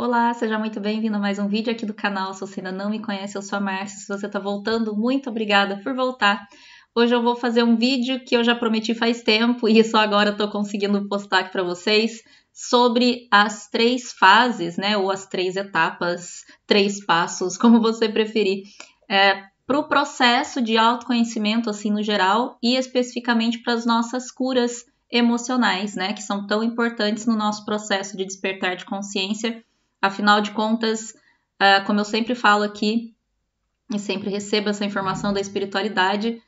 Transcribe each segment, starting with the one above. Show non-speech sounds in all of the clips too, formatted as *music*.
Olá, seja muito bem-vindo a mais um vídeo aqui do canal. Se você ainda não me conhece, eu sou a Márcia. Se você está voltando, muito obrigada por voltar. Hoje eu vou fazer um vídeo que eu já prometi faz tempo e só agora estou conseguindo postar aqui para vocês sobre as três fases, né? Ou as três etapas, três passos, *laughs* como você preferir. É, para o processo de autoconhecimento, assim, no geral, e especificamente para as nossas curas emocionais, né? Que são tão importantes no nosso processo de despertar de consciência Afinal de contas, uh, como eu sempre falo aqui e sempre recebo essa informação da espiritualidade,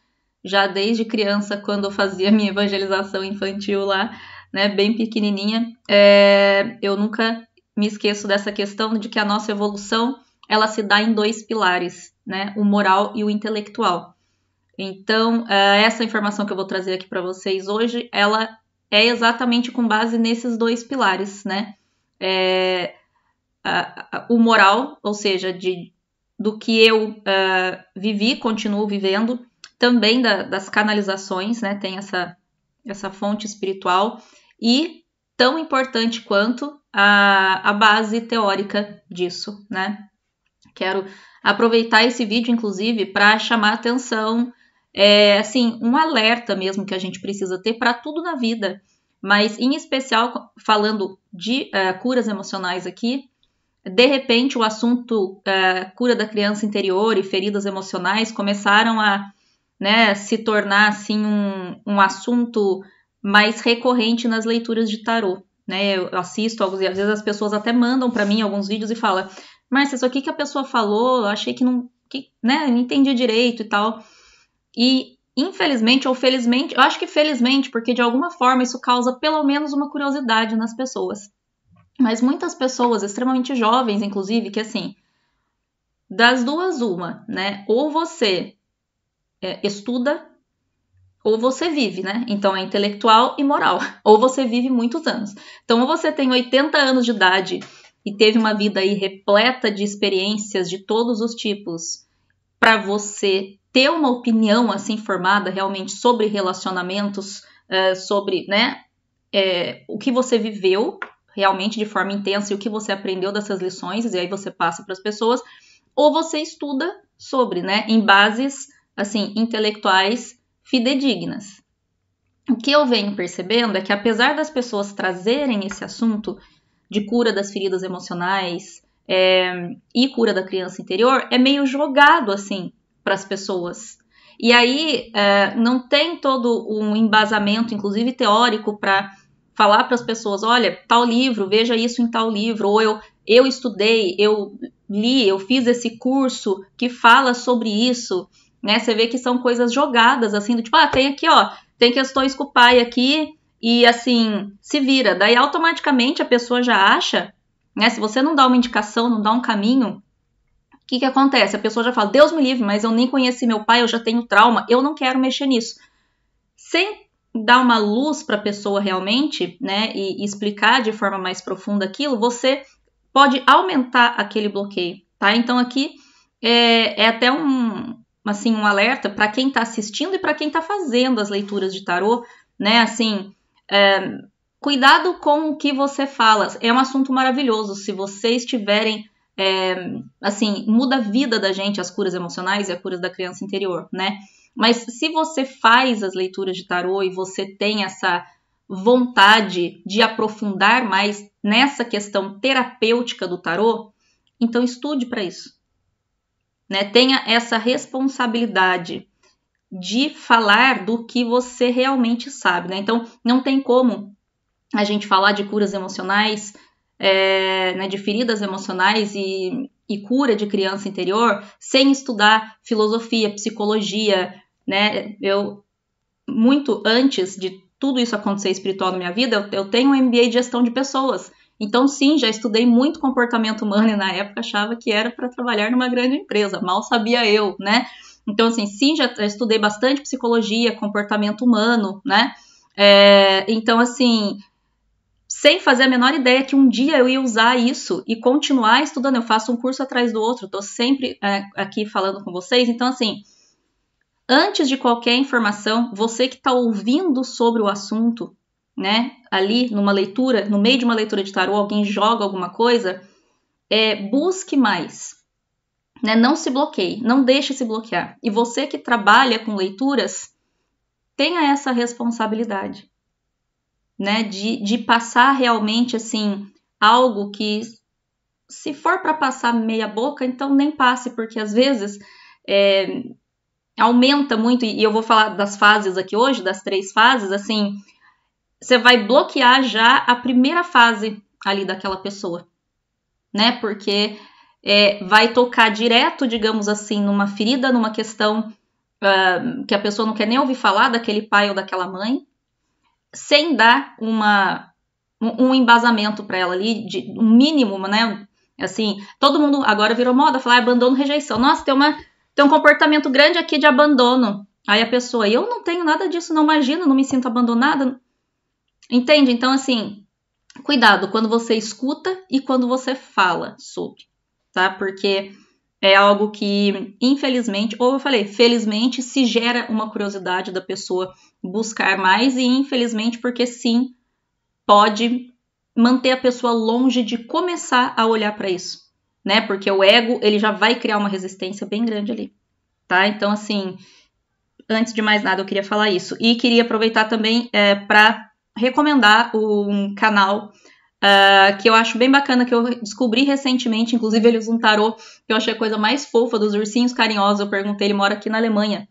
já desde criança, quando eu fazia minha evangelização infantil lá, né, bem pequenininha, é, eu nunca me esqueço dessa questão de que a nossa evolução ela se dá em dois pilares, né, o moral e o intelectual. Então, ah, essa informação que eu vou trazer aqui para vocês hoje, ela é exatamente com base nesses dois pilares, né? É, uh, o moral, ou seja, de, do que eu uh, vivi, continuo vivendo, também da, das canalizações, né? Tem essa, essa fonte espiritual e tão importante quanto a, a base teórica disso, né? Quero aproveitar esse vídeo, inclusive, para chamar atenção, é, assim, um alerta mesmo que a gente precisa ter para tudo na vida, mas em especial falando de uh, curas emocionais aqui, de repente, o assunto uh, cura da criança interior e feridas emocionais começaram a né, se tornar assim um, um assunto mais recorrente nas leituras de tarô. Né? Eu assisto alguns, às vezes as pessoas até mandam para mim alguns vídeos e falam: Márcia, isso aqui que a pessoa falou, eu achei que não, que, né, não entendi direito e tal. E infelizmente ou felizmente, eu acho que felizmente, porque de alguma forma isso causa pelo menos uma curiosidade nas pessoas. Mas muitas pessoas, extremamente jovens, inclusive, que assim, das duas, uma, né? Ou você é, estuda, ou você vive, né? Então é intelectual e moral. *laughs* Ou você vive muitos anos. Então, ou você tem 80 anos de idade e teve uma vida aí repleta de experiências de todos os tipos, para você ter uma opinião assim formada realmente sobre relacionamentos, eh, sobre, né? É, o que você viveu realmente de forma intensa e o que você aprendeu dessas lições, e aí você passa para as pessoas, ou você estuda sobre, né, em bases assim intelectuais fidedignas. O que eu venho percebendo é que apesar das pessoas trazerem esse assunto de cura das feridas emocionais é, e cura da criança interior, é meio jogado assim para as pessoas. E aí é, não tem todo um embasamento, inclusive teórico, para falar para as pessoas, olha, tal livro, veja isso em tal livro, ou eu, eu estudei, eu li, eu fiz esse curso que fala sobre isso, né? Você vê que são coisas jogadas, assim, do tipo, ah, tem aqui, ó, tem questões com o pai aqui, e assim, se vira. Daí automaticamente a pessoa já acha, né? Se você não dá uma indicação, não dá um caminho, o que, que acontece? A pessoa já fala, Deus me livre, mas eu nem conheci meu pai, eu já tenho trauma, eu não quero mexer nisso. Sem dar uma luz para a pessoa realmente, né, e, e explicar de forma mais profunda aquilo, você pode aumentar aquele bloqueio, tá? Então aqui é, é até um, assim, um alerta para quem está assistindo e para quem está fazendo as leituras de tarô, né? Assim, é, cuidado com o que você fala. É um assunto maravilhoso. Se vocês tiverem, é, assim, muda a vida da gente as curas emocionais e as curas da criança interior, né? Mas se você faz as leituras de tarô e você tem essa vontade de aprofundar mais nessa questão terapêutica do tarô, então estude para isso. Né? Tenha essa responsabilidade de falar do que você realmente sabe. Né? Então, não tem como a gente falar de curas emocionais, é, né, de feridas emocionais e e cura de criança interior sem estudar filosofia, psicologia, né? Eu muito antes de tudo isso acontecer espiritual na minha vida, eu, eu tenho um MBA de gestão de pessoas. Então, sim, já estudei muito comportamento humano e na época achava que era para trabalhar numa grande empresa, mal sabia eu, né? Então, assim, sim, já estudei bastante psicologia, comportamento humano, né? É, então, assim, sem fazer a menor ideia que um dia eu ia usar isso e continuar estudando. Eu faço um curso atrás do outro, estou sempre é, aqui falando com vocês. Então, assim, antes de qualquer informação, você que está ouvindo sobre o assunto, né, ali numa leitura, no meio de uma leitura de tarô, alguém joga alguma coisa, é, busque mais. Né? Não se bloqueie, não deixe se bloquear. E você que trabalha com leituras, tenha essa responsabilidade né? De, de passar realmente assim algo que se for para passar meia boca, então nem passe, porque às vezes é, aumenta muito, e eu vou falar das fases aqui hoje, das três fases, assim, você vai bloquear já a primeira fase ali daquela pessoa, né? Porque é, vai tocar direto, digamos assim, numa ferida, numa questão uh, que a pessoa não quer nem ouvir falar daquele pai ou daquela mãe, sem dar uma, um embasamento para ela ali, de um mínimo, né? Assim, todo mundo agora virou moda falar ah, abandono, rejeição. Nossa, tem, uma, tem um comportamento grande aqui de abandono. Aí a pessoa, eu não tenho nada disso, não imagino, não me sinto abandonada. Entende? Então, assim, cuidado quando você escuta e quando você fala sobre, tá? Porque é algo que, infelizmente, ou eu falei, felizmente, se gera uma curiosidade da pessoa buscar mais, e infelizmente, porque sim, pode manter a pessoa longe de começar a olhar para isso, né? Porque o ego, ele já vai criar uma resistência bem grande ali, tá? Então, assim, antes de mais nada, eu queria falar isso. E queria aproveitar também é, para recomendar um canal Uh, que eu acho bem bacana, que eu descobri recentemente. Inclusive, ele usa um tarô que eu achei a coisa mais fofa dos ursinhos carinhosos. Eu perguntei, ele mora aqui na Alemanha.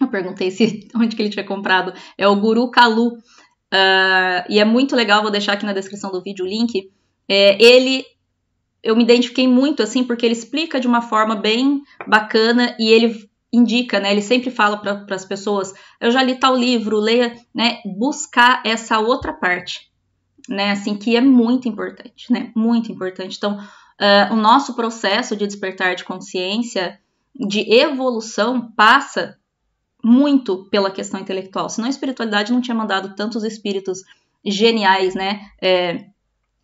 Eu perguntei se *laughs* onde que ele tinha comprado. É o Guru Kalu. Uh, e é muito legal, vou deixar aqui na descrição do vídeo o link. É, ele, eu me identifiquei muito, assim, porque ele explica de uma forma bem bacana e ele indica, né? Ele sempre fala para as pessoas: eu já li tal livro, leia, né? Buscar essa outra parte né? Assim, que é muito importante, né? Muito importante. Então, uh, o nosso processo de despertar de consciência, de evolução, passa muito pela questão intelectual. Senão a espiritualidade não tinha mandado tantos espíritos geniais, né? É,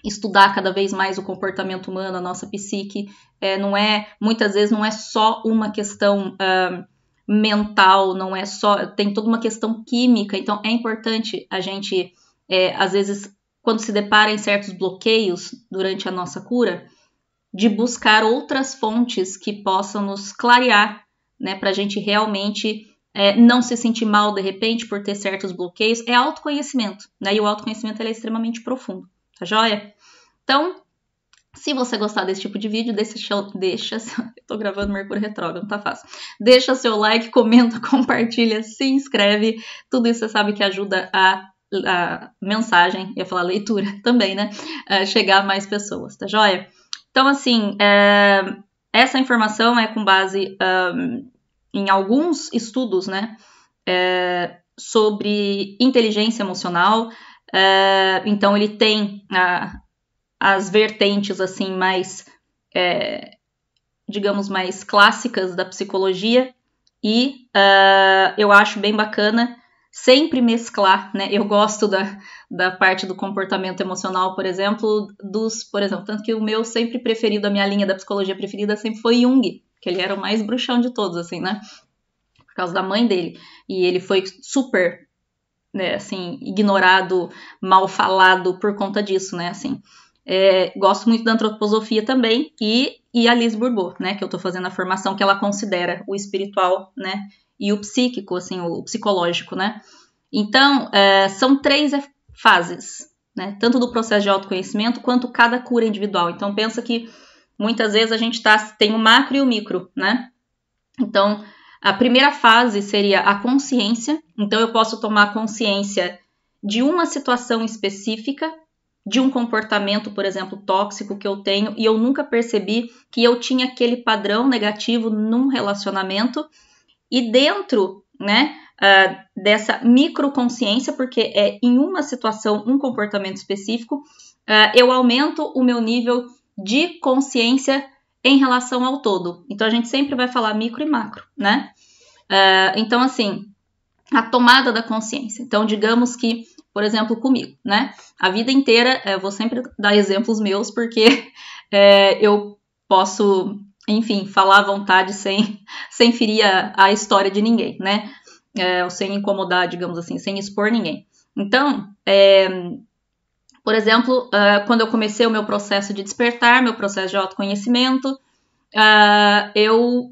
estudar cada vez mais o comportamento humano, a nossa psique. É, não é, muitas vezes, não é só uma questão. Uh, mental, não é só. tem toda uma questão química, então é importante a gente, é, às vezes, quando se depara em certos bloqueios durante a nossa cura, de buscar outras fontes que possam nos clarear, né, para a gente realmente é, não se sentir mal de repente por ter certos bloqueios, é autoconhecimento, né? E o autoconhecimento é extremamente profundo, tá joia? Então, se você gostar desse tipo de vídeo, deixa, deixa *laughs* tô gravando Mercúrio Retrógrado, não tá fácil. Deixa seu like, comenta, *laughs* compartilha, se inscreve. Tudo isso você sabe que ajuda a a mensagem, ia falar leitura *laughs* também, né? Uh, chegar a mais pessoas, tá joia? Então, assim, é, essa informação é com base um, em alguns estudos, né? É, sobre inteligência emocional. É, então, ele tem a, as vertentes, assim, mais, é, digamos, mais clássicas da psicologia. E ah, eu acho bem bacana sempre mesclar, né? Eu gosto da, da parte do comportamento emocional, por exemplo, dos, por exemplo, tanto que o meu sempre preferido, a minha linha da psicologia preferida sempre foi Jung, que ele era o mais bruxão de todos, assim, né? Por causa da mãe dele. E ele foi super, né, assim, ignorado, mal falado por conta disso, né, assim. É, gosto muito da antroposofia também e, e a Liz Bourbeau, né, que eu estou fazendo a formação que ela considera o espiritual, né, e o psíquico, assim, o psicológico, né? Então, é, são três é, fases, né? Tanto do processo de autoconhecimento quanto cada cura individual. Então, pensa que muitas vezes a gente tá, tem o macro e o micro, né? Então, a primeira fase seria a consciência. Então, eu posso tomar consciência de uma situação específica, de um comportamento, por exemplo, tóxico que eu tenho e eu nunca percebi que eu tinha aquele padrão negativo num relacionamento e dentro, né, uh, dessa microconsciência, porque é em uma situação, um comportamento específico, uh, eu aumento o meu nível de consciência em relação ao todo. Então a gente sempre vai falar micro e macro, né? Uh, então, assim, a tomada da consciência. Então, digamos que, por exemplo, comigo, né? A vida inteira, eh, eu vou sempre dar exemplos meus, porque é, *laughs* eu posso enfim, falar à vontade sem, *laughs* sem ferir a, a história de ninguém, né? É, ou sem incomodar, digamos assim, sem expor ninguém. Então, é, por exemplo, uh, quando eu comecei o meu processo de despertar, meu processo de autoconhecimento, uh, eu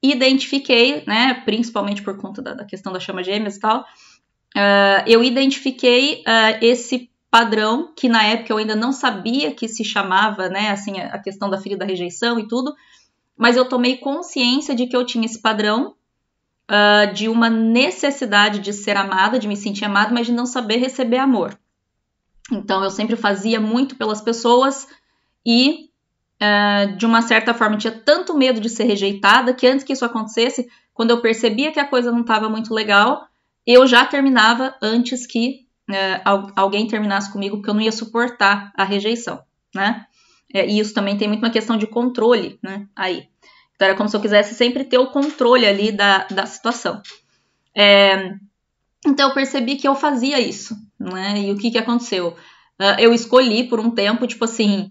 identifiquei, né, principalmente por conta da, da questão da chama gêmeas e tal, uh, eu identifiquei esse padrão, que na época eu ainda não sabia que se chamava, né, assim, a questão da ferida da rejeição e tudo, mas eu tomei consciência de que eu tinha esse padrão uh, de uma necessidade de ser amada, de me sentir amada, mas de não saber receber amor. Então eu sempre fazia muito pelas pessoas e uh, de uma certa forma tinha tanto medo de ser rejeitada que antes que isso acontecesse, quando eu percebia que a coisa não estava muito legal, eu já terminava antes que uh, alguém terminasse comigo porque eu não ia suportar a rejeição, né? É, e isso também tem muito uma questão de controle, né? Aí. Então era como se eu quisesse sempre ter o controle ali da, da situação. É, então eu percebi que eu fazia isso, né? E o que que aconteceu? É, eu escolhi por um tempo, tipo assim,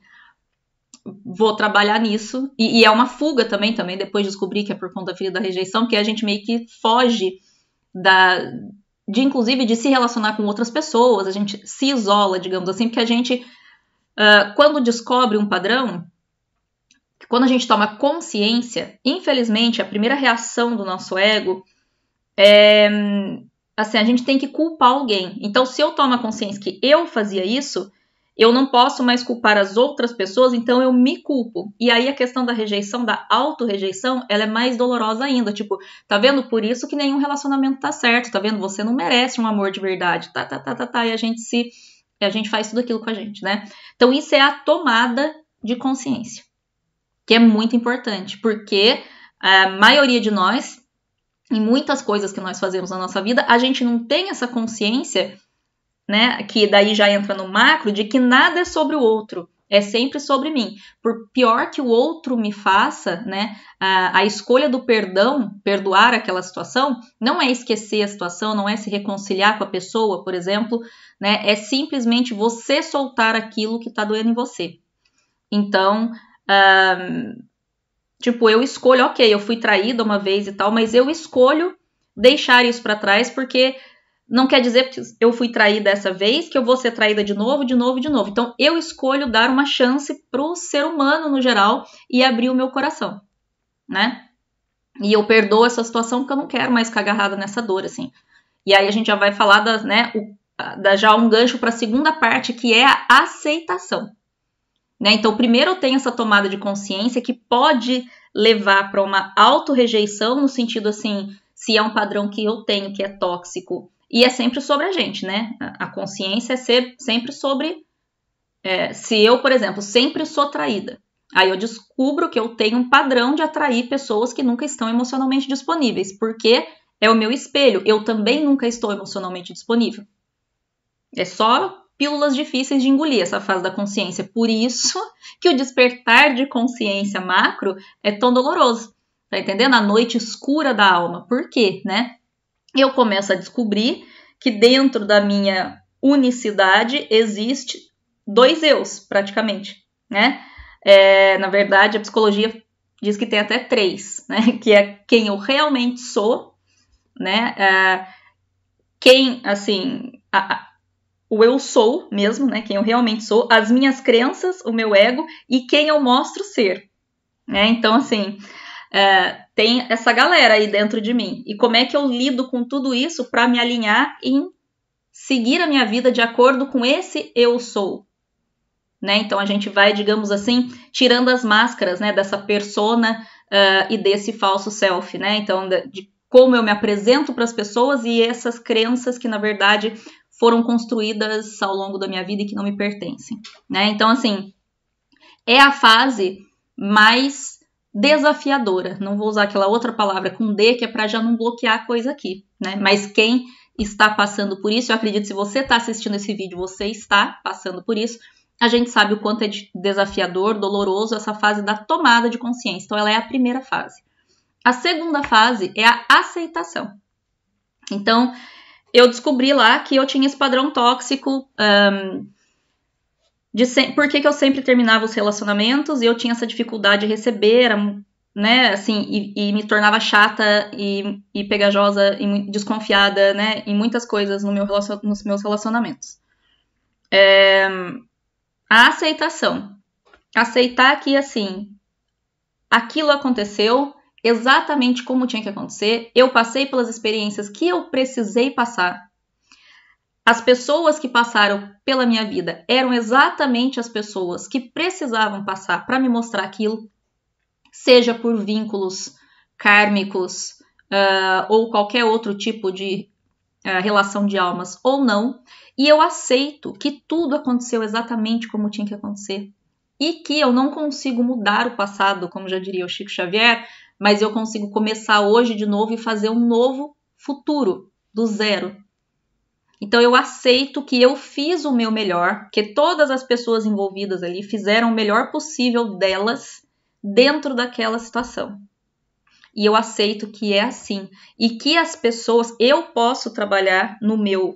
vou trabalhar nisso. E, e, é uma fuga também, também depois descobri que é por conta da rejeição, porque a gente meio que foge da, de inclusive de se relacionar com outras pessoas, a gente se isola, digamos assim, porque a gente, uh, quando descobre um padrão, quando a gente toma consciência, infelizmente, a primeira reação do nosso ego é. Assim, a gente tem que culpar alguém. Então, se eu tomo consciência que eu fazia isso, eu não posso mais culpar as outras pessoas, então eu me culpo. E aí a questão da rejeição, da auto-rejeição, ela é mais dolorosa ainda. Tipo, tá vendo? Por isso que nenhum relacionamento tá certo, tá vendo? Você não merece um amor de verdade, tá, tá, tá, tá, tá. E a gente se. A gente faz tudo aquilo com a gente, né? Então isso é a tomada de consciência, que é muito importante, porque a maioria de nós, em muitas coisas que nós fazemos na nossa vida, a gente não tem essa consciência né? Que daí já entra no macro de que nada é sobre o outro, é sempre sobre mim. Por pior que o outro me faça, né? A, a escolha do perdão, perdoar aquela situação, não é esquecer a situação, não é se reconciliar com a pessoa, por exemplo, né? É simplesmente você soltar aquilo que tá doendo em você. Então, tipo, eu escolho, ok, eu fui traída uma vez e tal, mas eu escolho deixar isso para trás porque não quer dizer que eu fui traída essa vez que eu vou ser traída de novo, de novo, de novo. Então eu escolho dar uma chance pro ser humano no geral e abrir o meu coração, né? E eu perdoo essa situação porque eu não quero mais ficar agarrada nessa dor, assim. E aí a gente já vai falar da, né, o, da, já um gancho para a segunda parte, que é a aceitação. Né? Então, primeiro eu tenho essa tomada de consciência que pode levar para uma autorrejeição, no sentido assim, se é um padrão que eu tenho que é tóxico, e é sempre sobre a gente, né? A consciência é ser sempre sobre. É, se eu, por exemplo, sempre sou traída, aí eu descubro que eu tenho um padrão de atrair pessoas que nunca estão emocionalmente disponíveis, porque é o meu espelho. Eu também nunca estou emocionalmente disponível. É só pílulas difíceis de engolir essa fase da consciência. Por isso *laughs* que o despertar de consciência macro é tão doloroso. Tá entendendo? A noite escura da alma. Por quê, né? eu começo a descobrir que dentro da minha unicidade existe dois eus, praticamente, né? É, na verdade, a psicologia diz que tem até três, né? *laughs* Que é quem eu realmente sou, né? É, quem, assim, a, a, o eu sou mesmo, né? Quem eu realmente sou, as minhas crenças, o meu ego e quem eu mostro ser, né? Então, assim, é, tem essa galera aí dentro de mim. E como é que eu lido com tudo isso para me alinhar em seguir a minha vida de acordo com esse eu sou? Né? Então a gente vai, digamos assim, tirando as máscaras né, dessa persona uh, e desse falso self, né? Então, de, de como eu me apresento para as pessoas e essas crenças que, na verdade, foram construídas ao longo da minha vida e que não me pertencem. Né? Então, assim, é a fase mais desafiadora. Não vou usar aquela outra palavra com D, que é para já não bloquear a coisa aqui, né? Mas quem está passando por isso, eu acredito se você está assistindo esse vídeo, você está passando por isso. A gente sabe o quanto é desafiador, doloroso essa fase da tomada de consciência. Então, ela é a primeira fase. A segunda fase é a aceitação. Então, eu descobri lá que eu tinha esse padrão tóxico um, de se... por que, que eu sempre terminava os relacionamentos e eu tinha essa dificuldade de receber, né, assim, e, e, me tornava chata e, e pegajosa e desconfiada, né, em muitas coisas no meu relacion... nos meus relacionamentos. É... A aceitação. Aceitar que, assim, aquilo aconteceu exatamente como tinha que acontecer, eu passei pelas experiências que eu precisei passar, as pessoas que passaram pela minha vida eram exatamente as pessoas que precisavam passar para me mostrar aquilo, seja por vínculos kármicos uh, ou qualquer outro tipo de uh, relação de almas ou não, e eu aceito que tudo aconteceu exatamente como tinha que acontecer e que eu não consigo mudar o passado, como já diria o Chico Xavier, mas eu consigo começar hoje de novo e fazer um novo futuro do zero, então eu aceito que eu fiz o meu melhor, que todas as pessoas envolvidas ali fizeram o melhor possível delas dentro daquela situação. E eu aceito que é assim e que as pessoas eu posso trabalhar no meu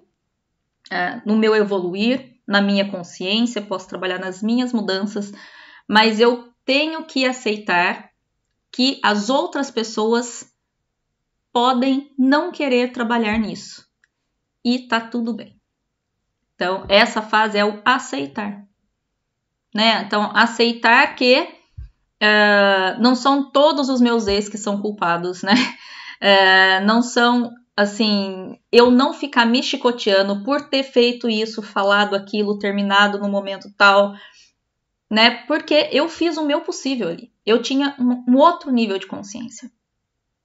uh, no meu evoluir, na minha consciência, posso trabalhar nas minhas mudanças, mas eu tenho que aceitar que as outras pessoas podem não querer trabalhar nisso e tá tudo bem. Então, essa fase é o aceitar. Né? Então, aceitar que uh, não são todos os meus ex que são culpados, né? Uh, *laughs* não são assim, eu não ficar me chicoteando por ter feito isso, falado aquilo, terminado no momento tal, né? Porque eu fiz o meu possível ali. Eu tinha um, outro nível de consciência.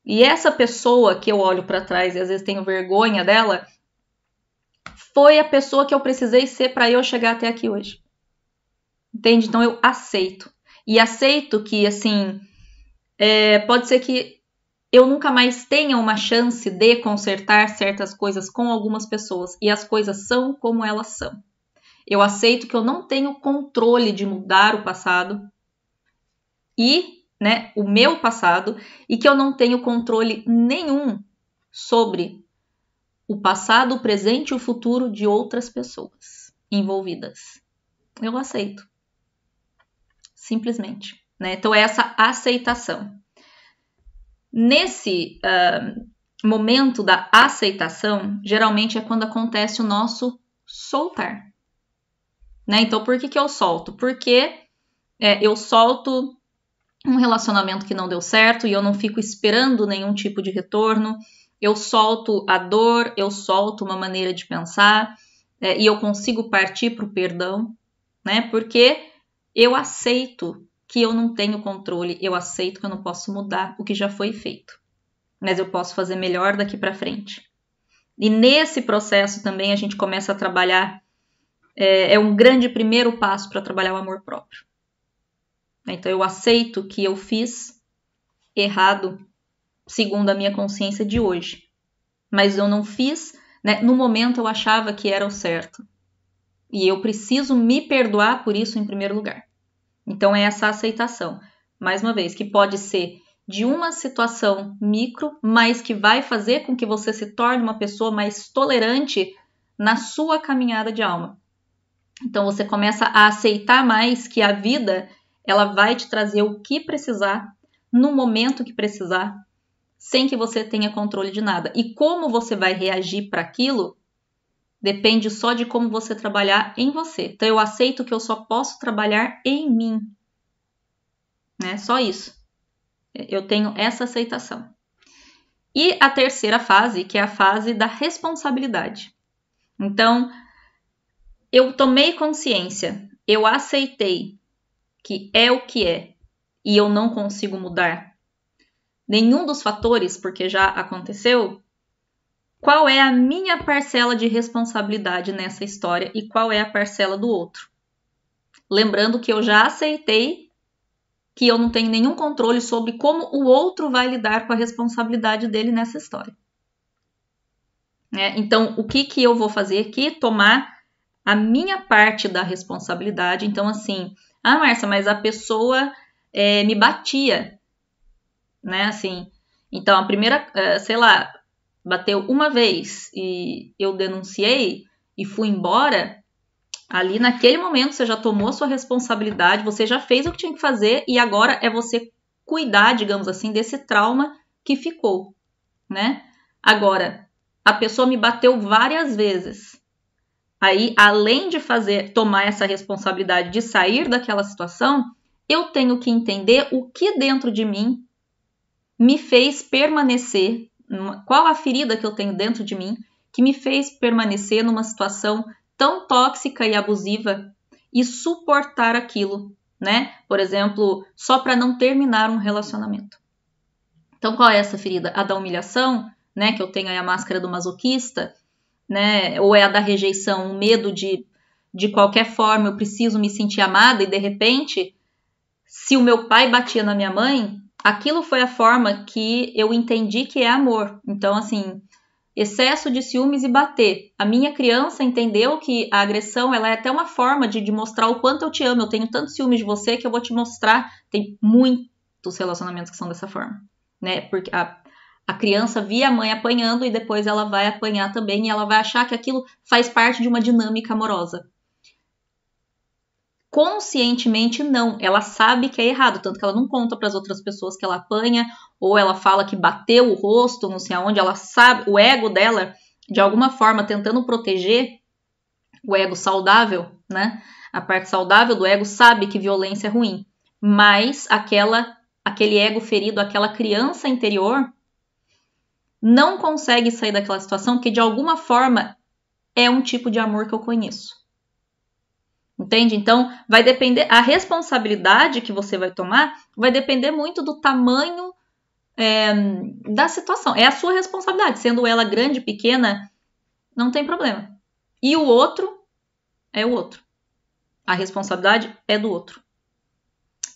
E essa pessoa que eu olho para trás e às vezes tenho vergonha dela, foi a pessoa que eu precisei ser para eu chegar até aqui hoje. Entende? Então eu aceito. E aceito que, assim, é, pode ser que eu nunca mais tenha uma chance de consertar certas coisas com algumas pessoas. E as coisas são como elas são. Eu aceito que eu não tenho controle de mudar o passado e, né, o meu passado, e que eu não tenho controle nenhum sobre o passado, o presente e o futuro de outras pessoas envolvidas. Eu aceito. Simplesmente. Né? Então, é essa aceitação. Nesse uh, momento da aceitação, geralmente é quando acontece o nosso soltar. Né? Então, por que, que eu solto? Porque é, eu solto um relacionamento que não deu certo e eu não fico esperando nenhum tipo de retorno eu solto a dor, eu solto uma maneira de pensar é, e eu consigo partir para o perdão, né? Porque eu aceito que eu não tenho controle, eu aceito que eu não posso mudar o que já foi feito, mas eu posso fazer melhor daqui para frente. E nesse processo também a gente começa a trabalhar é, é um grande primeiro passo para trabalhar o amor próprio. Então eu aceito que eu fiz errado segundo a minha consciência de hoje. Mas eu não fiz, né? no momento eu achava que era o certo. E eu preciso me perdoar por isso em primeiro lugar. Então é essa aceitação, mais uma vez, que pode ser de uma situação micro, mas que vai fazer com que você se torne uma pessoa mais tolerante na sua caminhada de alma. Então você começa a aceitar mais que a vida ela vai te trazer o que precisar no momento que precisar, sem que você tenha controle de nada. E como você vai reagir para aquilo depende só de como você trabalhar em você. Então eu aceito que eu só posso trabalhar em mim. Né? Só isso. Eu tenho essa aceitação. E a terceira fase, que é a fase da responsabilidade. Então, eu tomei consciência, eu aceitei que é o que é e eu não consigo mudar nenhum dos fatores, porque já aconteceu, qual é a minha parcela de responsabilidade nessa história e qual é a parcela do outro. Lembrando que eu já aceitei que eu não tenho nenhum controle sobre como o outro vai lidar com a responsabilidade dele nessa história. É, então, o que, que eu vou fazer aqui? Tomar a minha parte da responsabilidade. Então, assim, ah, Marcia, mas a pessoa é, me batia né? Assim, então a primeira, eh, sei lá, bateu uma vez e eu denunciei e fui embora. Ali naquele momento você já tomou sua responsabilidade, você já fez o que tinha que fazer e agora é você cuidar, digamos assim, desse trauma que ficou, né? Agora, a pessoa me bateu várias vezes. Aí, além de fazer tomar essa responsabilidade de sair daquela situação, eu tenho que entender o que dentro de mim me fez permanecer, qual a ferida que eu tenho dentro de mim que me fez permanecer numa situação tão tóxica e abusiva e suportar aquilo, né? Por exemplo, só para não terminar um relacionamento. Então, qual é essa ferida? A da humilhação, né? Que eu tenho aí a máscara do masoquista, né? Ou é a da rejeição, o medo de, de qualquer forma, eu preciso me sentir amada e de repente, se o meu pai batia na minha mãe, aquilo foi a forma que eu entendi que é amor. Então, assim, excesso de ciúmes e bater. A minha criança entendeu que a agressão ela é até uma forma de, mostrar o quanto eu te amo. Eu tenho tanto ciúmes de você que eu vou te mostrar. Tem muitos relacionamentos que são dessa forma, né? Porque a, a criança via a mãe apanhando e depois ela vai apanhar também e ela vai achar que aquilo faz parte de uma dinâmica amorosa conscientemente não. Ela sabe que é errado, tanto que ela não conta para as outras pessoas que ela apanha, ou ela fala que bateu o rosto, não sei aonde, ela sabe, o ego dela, de alguma forma, tentando proteger o ego saudável, né? A parte saudável do ego sabe que violência é ruim, mas aquela aquele ego ferido, aquela criança interior não consegue sair daquela situação que de alguma forma é um tipo de amor que eu conheço. Entende? Então, vai depender. A responsabilidade que você vai tomar vai depender muito do tamanho é, da situação. É a sua responsabilidade. Sendo ela grande, pequena, não tem problema. E o outro é o outro. A responsabilidade é do outro.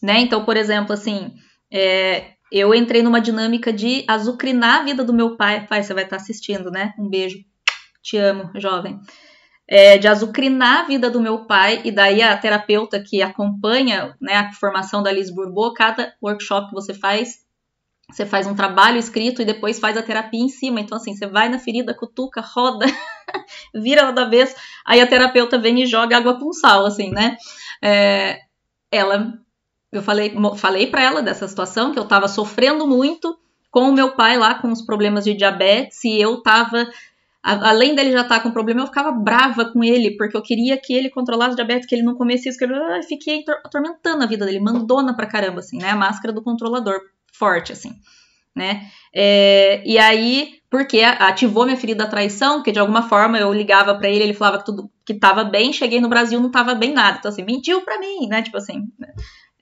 Né? Então, por exemplo, assim, é, eu entrei numa dinâmica de azucrinar a vida do meu pai. Pai, você vai estar assistindo, né? Um beijo. Te amo, jovem é, de azucrinar a vida do meu pai, e daí a terapeuta que acompanha né, a formação da Liz Bourbon, cada workshop que você faz, você faz um trabalho escrito e depois faz a terapia em cima. Então, assim, você vai na ferida, cutuca, roda, *laughs* vira ela da vez, aí a terapeuta vem e joga água com sal, assim, né? É, ela, eu falei, falei para ela dessa situação, que eu estava sofrendo muito com o meu pai lá, com os problemas de diabetes, e eu tava a, além dele já estar tá com problema, eu ficava brava com ele, porque eu queria que ele controlasse o diabetes, que ele não comesse isso, que Ah, fiquei atormentando a vida dele, mandona pra caramba, assim, né? A máscara do controlador, forte, assim, né? É, e aí, porque ativou minha ferida da traição, porque de alguma forma eu ligava para ele, ele falava que tudo que tava bem, cheguei no Brasil, não tava bem nada. Então, assim, mentiu para mim, né? Tipo assim,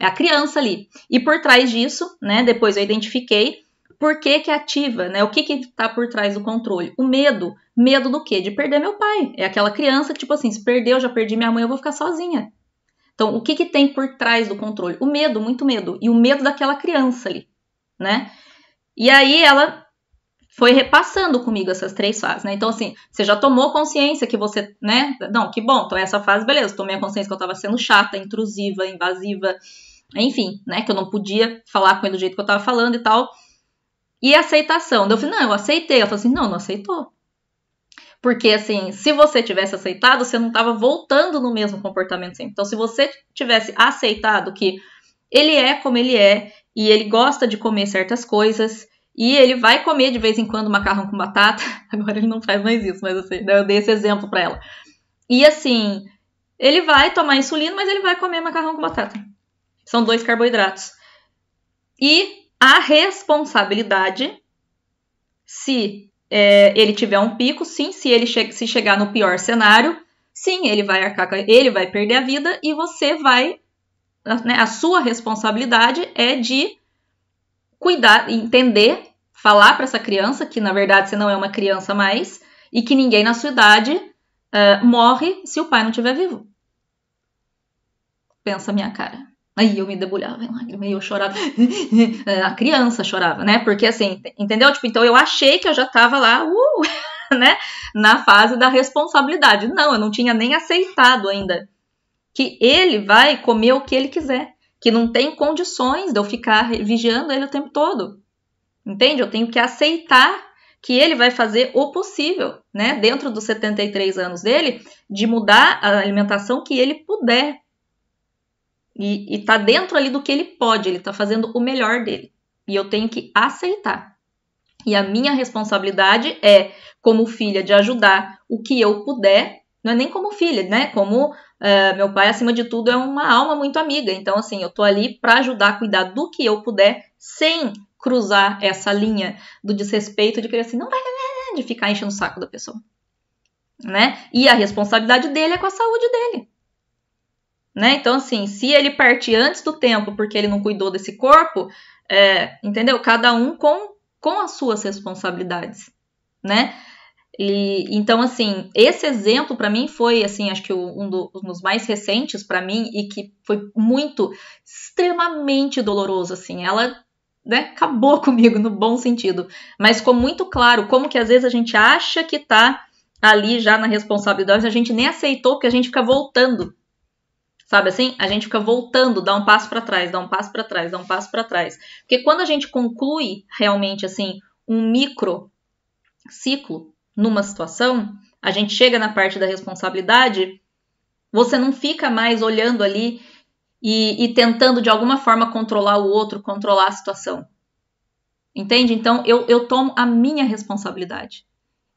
é a criança ali. E por trás disso, né, depois eu identifiquei por que, que é ativa, né? O que que tá por trás do controle? O medo. Medo do quê? De perder meu pai. É aquela criança que, tipo assim, se perdeu, já perdi minha mãe, eu vou ficar sozinha. Então, o que que tem por trás do controle? O medo, muito medo. E o medo daquela criança ali, né? E aí ela foi repassando comigo essas três fases, né? Então, assim, você já tomou consciência que você, né? Não, que bom, então essa fase, beleza, tomei a consciência que eu tava sendo chata, intrusiva, invasiva, enfim, né? Que eu não podia falar com ele do jeito que eu tava falando e tal. E aceitação. Daí eu falei, não, eu aceitei. Ela falou assim, não, não aceitou. Porque, assim, se você tivesse aceitado, você não estava voltando no mesmo comportamento sempre. Então, se você tivesse aceitado que ele é como ele é, e ele gosta de comer certas coisas, e ele vai comer de vez em quando macarrão com batata, *laughs* agora ele não faz mais isso, mas assim, né, eu dei esse exemplo para ela. E, assim, ele vai tomar insulina, mas ele vai comer macarrão com batata. São dois carboidratos. E a responsabilidade se é, ele tiver um pico, sim, se ele che se chegar no pior cenário, sim, ele vai arcar, ele vai perder a vida e você vai, né, a sua responsabilidade é de cuidar, entender, falar para essa criança que na verdade você não é uma criança mais e que ninguém na sua idade uh, morre se o pai não estiver vivo. Pensa minha cara. Aí eu me debulhava em lágrimas, eu chorava. *laughs* a criança chorava, né? Porque assim, entendeu? Tipo, então eu achei que eu já tava lá, uh, *laughs* né? Na fase da responsabilidade. Não, eu não tinha nem aceitado ainda que ele vai comer o que ele quiser, que não tem condições de eu ficar vigiando ele o tempo todo. Entende? Eu tenho que aceitar que ele vai fazer o possível, né, dentro dos 73 anos dele, de mudar a alimentação que ele puder, e, e tá dentro ali do que ele pode, ele tá fazendo o melhor dele. E eu tenho que aceitar. E a minha responsabilidade é, como filha, de ajudar o que eu puder. Não é nem como filha, né? Como uh, meu pai, acima de tudo, é uma alma muito amiga. Então, assim, eu tô ali para ajudar, cuidar do que eu puder, sem cruzar essa linha do desrespeito de querer assim, não vai, de ficar enchendo o saco da pessoa. Né? E a responsabilidade dele é com a saúde dele né? Então, assim, se ele partir antes do tempo porque ele não cuidou desse corpo, é, entendeu? Cada um com, com as suas responsabilidades, né? E, então, assim, esse exemplo para mim foi, assim, acho que um, do, um dos mais recentes para mim e que foi muito, extremamente doloroso, assim. Ela, né, acabou *laughs* comigo no bom sentido, mas ficou muito claro como que às vezes a gente acha que tá ali já na responsabilidade, a gente nem aceitou porque a gente fica voltando Sabe assim? A gente fica voltando, dá um passo para trás, dá um passo para trás, dá um passo para trás. Porque quando a gente conclui realmente assim um micro ciclo numa situação, a gente chega na parte da responsabilidade, você não fica mais olhando ali e, e tentando de alguma forma controlar o outro, controlar a situação. Entende? Então eu, eu tomo a minha responsabilidade.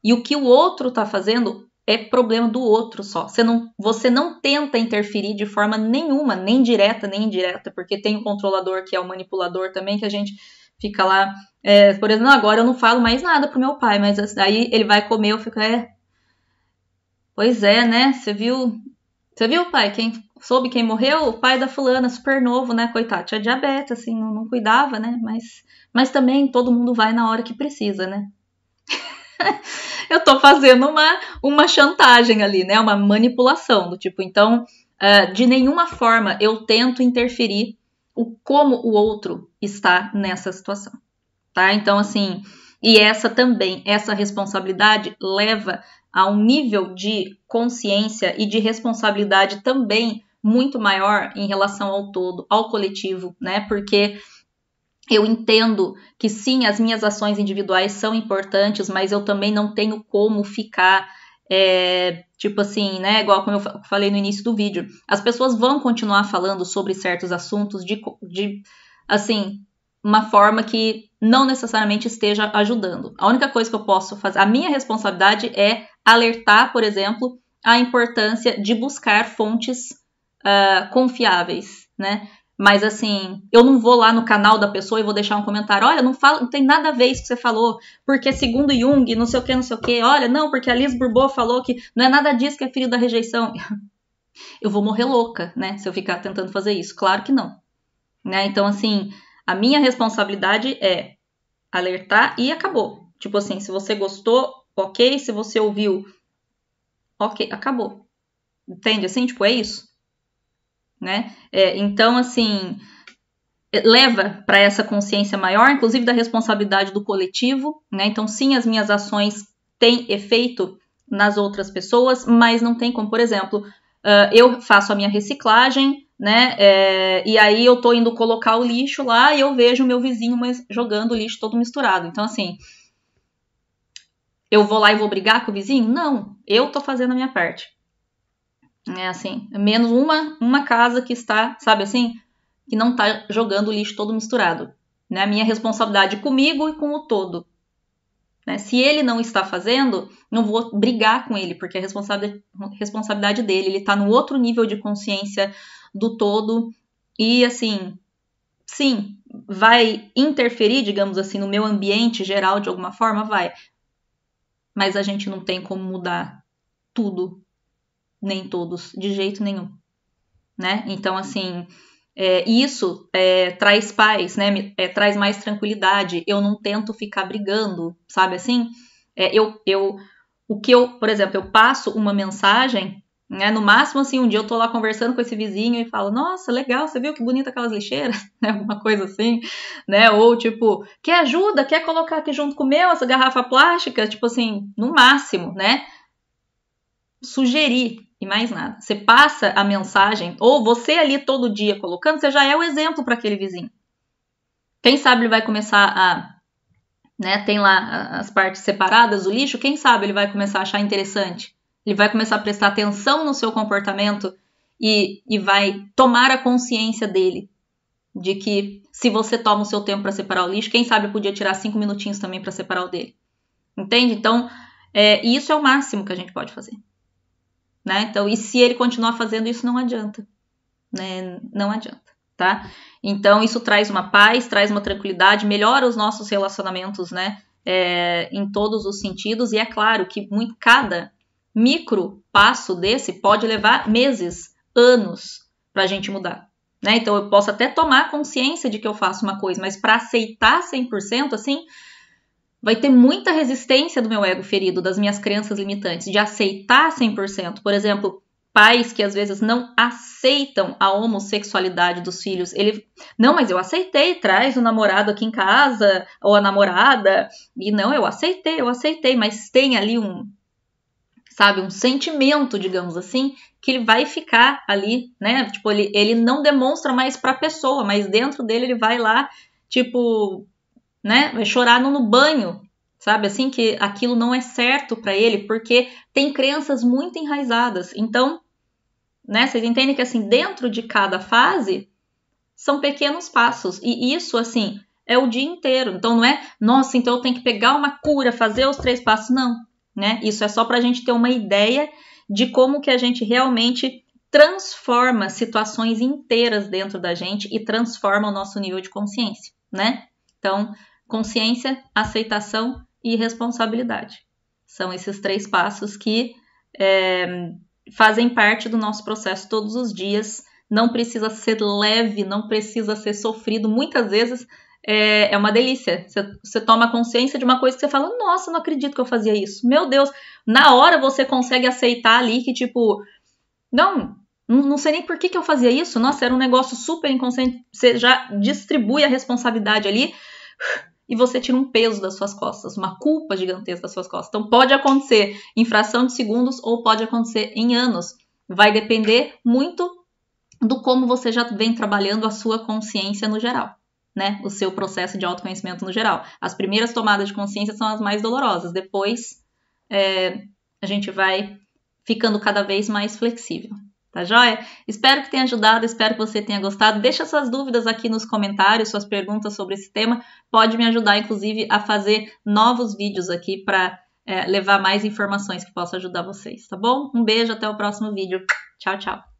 E o que o outro está fazendo, é problema do outro só. Você não, você não tenta interferir de forma nenhuma, nem direta, nem indireta, porque tem o controlador que é o manipulador também, que a gente fica lá. É, por exemplo, agora eu não falo mais nada pro meu pai, mas aí ele vai comer, eu fico, é. Pois é, né? Você viu. Você viu, pai? Quem soube quem morreu? O pai da fulana, super novo, né? Coitado, tinha diabetes, assim, não, não cuidava, né? Mas, mas também todo mundo vai na hora que precisa, né? *laughs* *laughs* eu tô fazendo uma, uma chantagem ali, né? Uma manipulação do tipo, então, uh, de nenhuma forma eu tento interferir o como o outro está nessa situação, tá? Então, assim, e essa também, essa responsabilidade leva a um nível de consciência e de responsabilidade também muito maior em relação ao todo, ao coletivo, né? Porque eu entendo que sim, as minhas ações individuais são importantes, mas eu também não tenho como ficar é, tipo assim, né? Igual como eu falei no início do vídeo, as pessoas vão continuar falando sobre certos assuntos de, de assim, uma forma que não necessariamente esteja ajudando. A única coisa que eu posso fazer, a minha responsabilidade é alertar, por exemplo, a importância de buscar fontes uh, confiáveis, né? Mas assim, eu não vou lá no canal da pessoa e vou deixar um comentário. Olha, não fala, não tem nada a ver isso que você falou, porque segundo Jung, não sei o que, não sei o que. Olha, não, porque a Liz Bourbeau falou que não é nada disso que é filho da rejeição. *laughs* Eu vou morrer louca, né, se eu ficar tentando fazer isso. Claro que não. Né? Então assim, a minha responsabilidade é alertar e acabou. Tipo assim, se você gostou, OK, se você ouviu, OK, acabou. Entende assim? Tipo, é isso né? É, então, assim, leva para essa consciência maior, inclusive da responsabilidade do coletivo, né? Então, sim, as minhas ações têm efeito nas outras pessoas, mas não tem como, por exemplo, uh, eu faço a minha reciclagem, né? É, e aí eu tô indo colocar o lixo lá e eu vejo o meu vizinho mas jogando o lixo todo misturado. Então, assim, eu vou lá e vou brigar com o vizinho? Não, eu tô fazendo a minha parte né? Assim, menos uma, uma casa que está, sabe assim, que não está jogando o lixo todo misturado. Né? A minha responsabilidade comigo e com o todo. Né? Se ele não está fazendo, não vou brigar com ele, porque é responsab responsabilidade dele. Ele está no outro nível de consciência do todo. E assim, sim, vai interferir, digamos assim, no meu ambiente geral de alguma forma? Vai. Mas a gente não tem como mudar tudo nem todos, de jeito nenhum, né? Então, assim, é, isso é, traz paz, né? É, traz mais tranquilidade. Eu não tento ficar brigando, sabe assim? É, eu, eu, o que eu, por exemplo, eu passo uma mensagem, né? No máximo, assim, um dia eu tô lá conversando com esse vizinho e falo, nossa, legal, você viu que bonita aquelas lixeiras, *laughs* né? Alguma coisa assim, né? Ou tipo, quer ajuda? Quer colocar aqui junto com o meu essa garrafa plástica? Tipo assim, no máximo, né? Sugerir, e mais nada. Você passa a mensagem, ou você ali todo dia colocando, você já é o exemplo para aquele vizinho. Quem sabe ele vai começar a. Né, tem lá as partes separadas do lixo, quem sabe ele vai começar a achar interessante. Ele vai começar a prestar atenção no seu comportamento e, e vai tomar a consciência dele de que se você toma o seu tempo para separar o lixo, quem sabe podia tirar cinco minutinhos também para separar o dele. Entende? Então, é, isso é o máximo que a gente pode fazer. Né? Então, e se ele continuar fazendo isso, não adianta. Né? Não adianta, tá? Então, isso traz uma paz, traz uma tranquilidade, melhora os nossos relacionamentos, né? É, em todos os sentidos, e é claro que muito, cada micro passo desse pode levar meses, anos para a gente mudar. Né? Então, eu posso até tomar consciência de que eu faço uma coisa, mas para aceitar 100%, assim, vai ter muita resistência do meu ego ferido, das minhas crenças limitantes, de aceitar 100%. Por exemplo, pais que às vezes não aceitam a homossexualidade dos filhos. Ele, não, mas eu aceitei, traz o namorado aqui em casa, ou a namorada, e não, eu aceitei, eu aceitei, mas tem ali um, sabe, um sentimento, digamos assim, que ele vai ficar ali, né? Tipo, ele, ele não demonstra mais para a pessoa, mas dentro dele ele vai lá, tipo, né? Vai chorar no, banho, sabe? Assim que aquilo não é certo para ele, porque tem crenças muito enraizadas. Então, né? Vocês entendem que assim dentro de cada fase são pequenos passos e isso assim é o dia inteiro. Então não é, nossa, então eu tenho que pegar uma cura, fazer os três passos, não, né? Isso é só para a gente ter uma ideia de como que a gente realmente transforma situações inteiras dentro da gente e transforma o nosso nível de consciência, né? Então, consciência, aceitação e responsabilidade. São esses três passos que é, fazem parte do nosso processo todos os dias. Não precisa ser leve, não precisa ser sofrido. Muitas vezes é, é, uma delícia. Você, você, toma consciência de uma coisa que você fala, nossa, não acredito que eu fazia isso. Meu Deus, na hora você consegue aceitar ali que, tipo, não, não sei nem por que, que eu fazia isso. Nossa, era um negócio super inconsciente. Você já distribui a responsabilidade ali e você tira um peso das suas costas, uma culpa gigantesca das suas costas. Então pode acontecer em fração de segundos ou pode acontecer em anos. Vai depender muito do como você já vem trabalhando a sua consciência no geral. Né, o seu processo de autoconhecimento no geral. As primeiras tomadas de consciência são as mais dolorosas, depois é, a gente vai ficando cada vez mais flexível. Tá joia? Espero que tenha ajudado, espero que você tenha gostado. Deixa suas dúvidas aqui nos comentários, suas perguntas sobre esse tema. Pode me ajudar, inclusive, a fazer novos vídeos aqui para é, eh, levar mais informações que possam ajudar vocês, tá bom? Um beijo, até o próximo vídeo. Tchau, tchau.